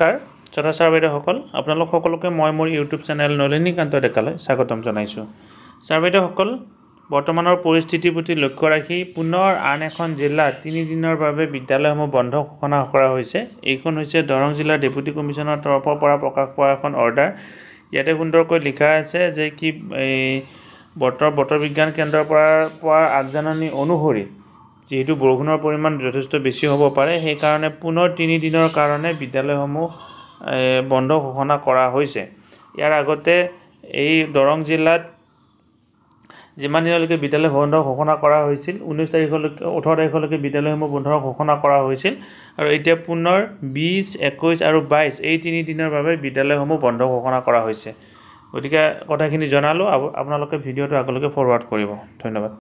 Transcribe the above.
নমস্কাৰ যথাচাৰ বাইদেউসকল আপোনালোক সকলোকে মই মোৰ ইউটিউব চেনেল নলিনীকান্ত ডেকালৈ স্বাগতম জনাইছোঁ ছাৰ বাইদেউসকল বৰ্তমানৰ পৰিস্থিতিৰ প্ৰতি লক্ষ্য ৰাখি পুনৰ আন এখন জিলাত তিনিদিনৰ বাবে বিদ্যালয়সমূহ বন্ধ ঘোষণা কৰা হৈছে এইখন হৈছে দৰং জিলাৰ ডেপুটি কমিশ্যনৰ তৰফৰ পৰা প্ৰকাশ পোৱা এখন অৰ্ডাৰ ইয়াতে সুন্দৰকৈ লিখা আছে যে কি এই বতৰ বতৰ বিজ্ঞান কেন্দ্ৰৰ পৰা পোৱা আগজাননী অনুসৰি যিহেতু বৰষুণৰ পৰিমাণ যথেষ্ট বেছি হ'ব পাৰে সেইকাৰণে পুনৰ তিনিদিনৰ কাৰণে বিদ্যালয়সমূহ বন্ধ ঘোষণা কৰা হৈছে ইয়াৰ আগতে এই দৰং জিলাত যিমান দিনলৈকে বিদ্যালয় বন্ধ ঘোষণা কৰা হৈছিল ঊনৈছ তাৰিখলৈকে ওঠৰ তাৰিখলৈকে বিদ্যালয়সমূহ বন্ধ ঘোষণা কৰা হৈছিল আৰু এতিয়া পুনৰ বিছ একৈছ আৰু বাইছ এই তিনিদিনৰ বাবে বিদ্যালয়সমূহ বন্ধ ঘোষণা কৰা হৈছে গতিকে কথাখিনি জনালোঁ আপোনালোকে ভিডিঅ'টো আগলৈকে ফৰৱাৰ্ড কৰিব ধন্যবাদ